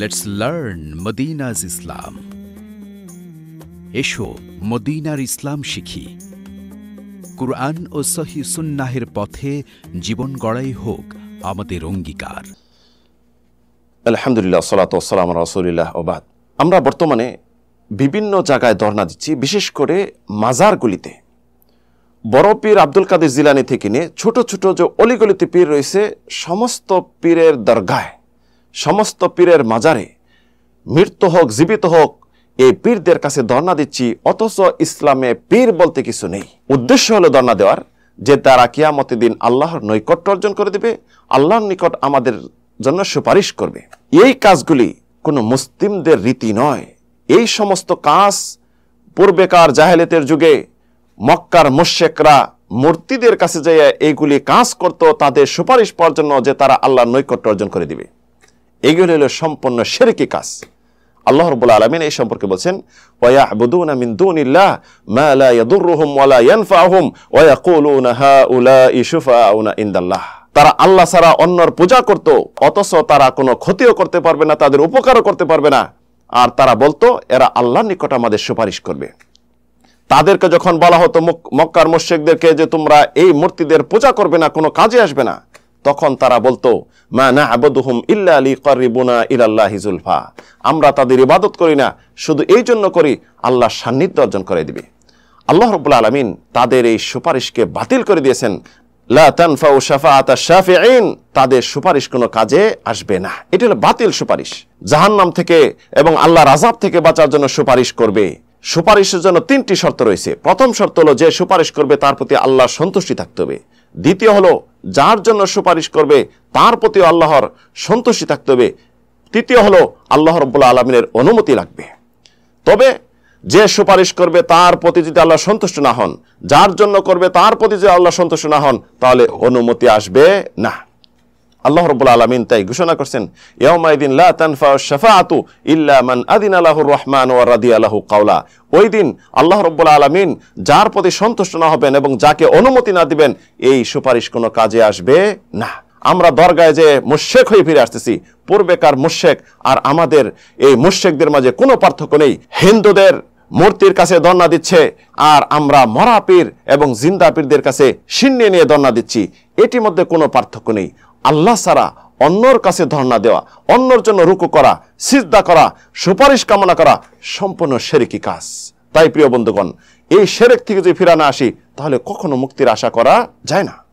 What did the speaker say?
let's learn মদিনাজ ইসলাম এসো মদিনার ইসলাম শিখি কুরআন ও সহি সুন্নাহের পথে জীবন গড়াই হোক আমাদের অঙ্গীকার আলহামদুলিল্লাহ সালাতাম রসুলিল্লাহ ওবাদ আমরা বর্তমানে বিভিন্ন জায়গায় ধর্ণা দিচ্ছি বিশেষ করে মাজারগুলিতে বড় পীর আব্দুল কাদের জিলানি থেকে নিয়ে ছোট ছোট যে অলিগলিতে পীর রয়েছে সমস্ত পীরের দরগায় সমস্ত পীরের মাজারে মৃত্যু হোক জীবিত হোক এই পীরদের কাছে ধর্ণা দিচ্ছি অথচ ইসলামে পীর বলতে কিছু নেই উদ্দেশ্য হলো ধর্ণা দেওয়ার যে তারা কিয়ামতে দিন আল্লাহর নৈকট্য অর্জন করে দেবে আল্লাহর নিকট আমাদের জন্য সুপারিশ করবে এই কাজগুলি কোনো মুসলিমদের রীতি নয় এই সমস্ত কাজ পূর্বেকার জাহেলেতের যুগে মক্কার মোশেকরা মূর্তিদের কাছে যাইয়া এইগুলি কাজ করত তাদের সুপারিশ পাওয়ার জন্য যে তারা আল্লাহর নৈকট্য অর্জন করে দিবে এগুলো হলো সম্পন্ন সেরেকি কাজ আল্লাহ রবুল আলমিন এই সম্পর্কে বলছেন ওয়া আবুদুন মিন দুনিল্লাহ মা লা ইয়াদুররুহুম ওয়া লা ইয়ানফাহুম ওয়া ইয়াকুলুনা হাউলাই শুফাউনা ইনদাল্লাহ তারা আল্লাহ ছাড়া অন্যর পূজা করত অথচ তারা কোনো ক্ষতিও করতে পারবে না তাদের উপকারও করতে পারবে না আর তারা বলতো এরা আল্লাহর নিকট আমাদের সুপারিশ করবে তাদেরকে যখন বলা হতো মক্কার মোশেকদেরকে যে তোমরা এই মূর্তিদের পূজা করবে না কোনো কাজে আসবে না তখন তারা বলতো মা না আবদুহুম ইল্লা আলী করিবুনা ইলাল্লাহি জুলফা আমরা তাদের ইবাদত করি না শুধু এই জন্য করি আল্লাহ সান্নিধ্য অর্জন করে দিবে আল্লাহ রবুল আলমিন তাদের এই সুপারিশকে বাতিল করে দিয়েছেন তাদের সুপারিশ কোনো কাজে আসবে না এটা হলো বাতিল সুপারিশ জাহান নাম থেকে এবং আল্লাহ রাজাব থেকে বাঁচার জন্য সুপারিশ করবে সুপারিশের জন্য তিনটি শর্ত রয়েছে প্রথম শর্ত হলো যে সুপারিশ করবে তার প্রতি আল্লাহ সন্তুষ্টি থাকতে হবে দ্বিতীয় হলো যার জন্য সুপারিশ করবে তার প্রতি আল্লাহর সন্তুষ্টি থাকতে হবে তৃতীয় হলো আল্লাহ রব্বুল্লা আলমিনের অনুমতি লাগবে তবে যে সুপারিশ করবে তার প্রতি যদি আল্লাহ সন্তুষ্ট না হন যার জন্য করবে তার প্রতি যদি আল্লাহ সন্তুষ্ট না হন তাহলে অনুমতি আসবে না আল্লাহ রবুল আলমিন তাই ঘোষণা করছেন ইয়ামাইদিন লা তানফা শাফাআতু ইল্লা মান আদিন রহমান ওয়া রাদি আল্লাহু কাউলা ওই দিন আল্লাহ রব্বুল আলমিন যার প্রতি সন্তুষ্ট না হবেন এবং যাকে অনুমতি না দিবেন এই সুপারিশ কোনো কাজে আসবে না আমরা দরগায় যে মুশেক হয়ে ফিরে আসতেছি পূর্বেকার মুশেক আর আমাদের এই মুশেকদের মাঝে কোনো পার্থক্য নেই হিন্দুদের মূর্তির কাছে দন্না দিচ্ছে আর আমরা মরা পীর এবং জিন্দা পীরদের কাছে শীর্ণে নিয়ে দন্না দিচ্ছি এটির মধ্যে কোনো পার্থক্য নেই আল্লাহ সারা অন্যর কাছে ধর্ণা দেওয়া অন্যর জন্য রুকু করা সিদ্ধা করা সুপারিশ কামনা করা সম্পূর্ণ সেরেকি কাজ তাই প্রিয় বন্ধুগণ এই সেরেক থেকে যদি ফিরানা আসি তাহলে কখনো মুক্তির আশা করা যায় না